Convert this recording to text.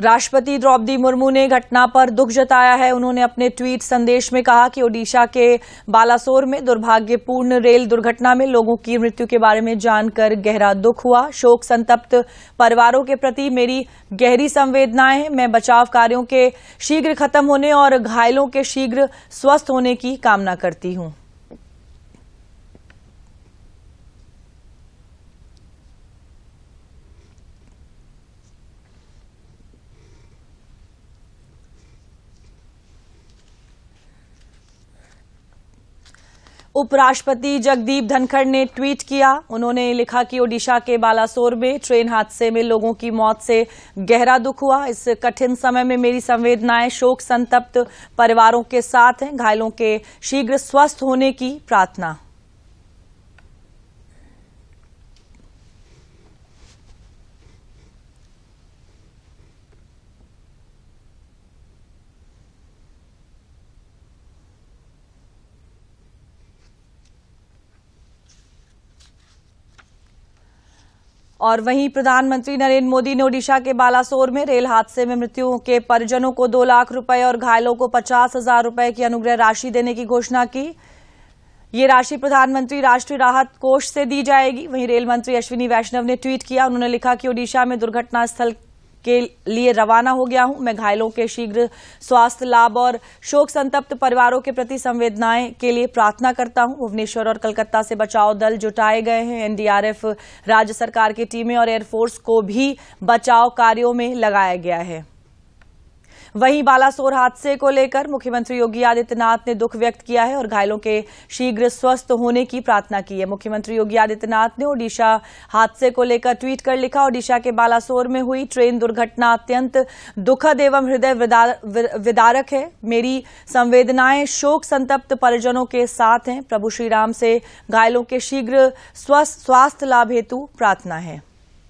राष्ट्रपति द्रौपदी मुर्मू ने घटना पर दुख जताया है उन्होंने अपने ट्वीट संदेश में कहा कि ओडिशा के बालासोर में दुर्भाग्यपूर्ण रेल दुर्घटना में लोगों की मृत्यु के बारे में जानकर गहरा दुख हुआ शोक संतप्त परिवारों के प्रति मेरी गहरी संवेदनाएं हैं मैं बचाव कार्यों के शीघ्र खत्म होने और घायलों के शीघ्र स्वस्थ होने की कामना करती हूं उपराष्ट्रपति जगदीप धनखड़ ने ट्वीट किया उन्होंने लिखा कि ओडिशा के बालासोर में ट्रेन हादसे में लोगों की मौत से गहरा दुख हुआ इस कठिन समय में मेरी संवेदनाएं शोक संतप्त परिवारों के साथ हैं घायलों के शीघ्र स्वस्थ होने की प्रार्थना और वहीं प्रधानमंत्री नरेंद्र मोदी ने ओडिशा के बालासोर में रेल हादसे में मृत्यु के परिजनों को दो लाख रुपए और घायलों को पचास हजार रुपए की अनुग्रह राशि देने की घोषणा की ये राशि प्रधानमंत्री राष्ट्रीय राहत कोष से दी जाएगी वहीं रेल मंत्री अश्विनी वैष्णव ने ट्वीट किया उन्होंने लिखा कि ओडिशा में दुर्घटना स्थल के लिए रवाना हो गया हूं मैं घायलों के शीघ्र स्वास्थ्य लाभ और शोक संतप्त परिवारों के प्रति संवेदनाएं के लिए प्रार्थना करता हूं भुवनेश्वर और कलकत्ता से बचाव दल जुटाए गए हैं एनडीआरएफ राज्य सरकार की टीमें और एयरफोर्स को भी बचाव कार्यों में लगाया गया है वहीं बालासोर हादसे को लेकर मुख्यमंत्री योगी आदित्यनाथ ने दुख व्यक्त किया है और घायलों के शीघ्र स्वस्थ होने की प्रार्थना की है मुख्यमंत्री योगी आदित्यनाथ ने ओडिशा हादसे को लेकर ट्वीट कर लिखा ओडिशा के बालासोर में हुई ट्रेन दुर्घटना अत्यंत दुखद एवं हृदय विदारक है मेरी संवेदनाएं शोक संतप्त परिजनों के साथ हैं प्रभु श्रीराम से घायलों के शीघ्र स्वस्थ स्वास्थ्य लाभ हेतु प्रार्थना है